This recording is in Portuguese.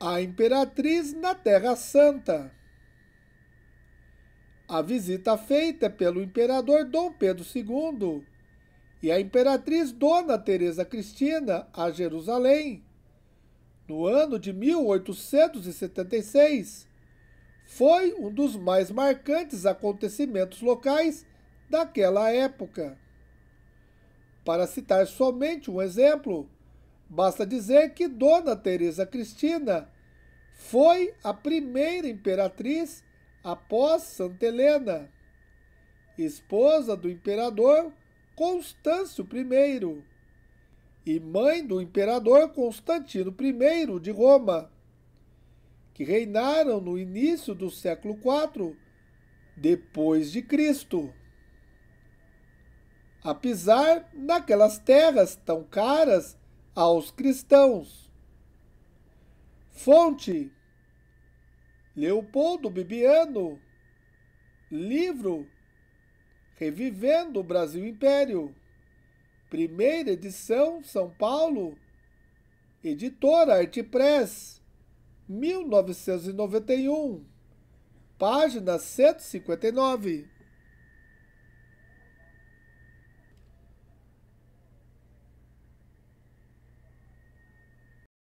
A Imperatriz na Terra Santa. A visita feita pelo imperador Dom Pedro II e a imperatriz Dona Teresa Cristina a Jerusalém no ano de 1876 foi um dos mais marcantes acontecimentos locais daquela época. Para citar somente um exemplo, Basta dizer que Dona Teresa Cristina foi a primeira imperatriz após Santa Helena, esposa do imperador Constâncio I e mãe do imperador Constantino I de Roma, que reinaram no início do século IV depois de Cristo. Apesar daquelas terras tão caras aos cristãos. Fonte: Leopoldo Bibiano. Livro: Revivendo o Brasil Império. Primeira edição, São Paulo. Editora Artipress, 1991. Página 159.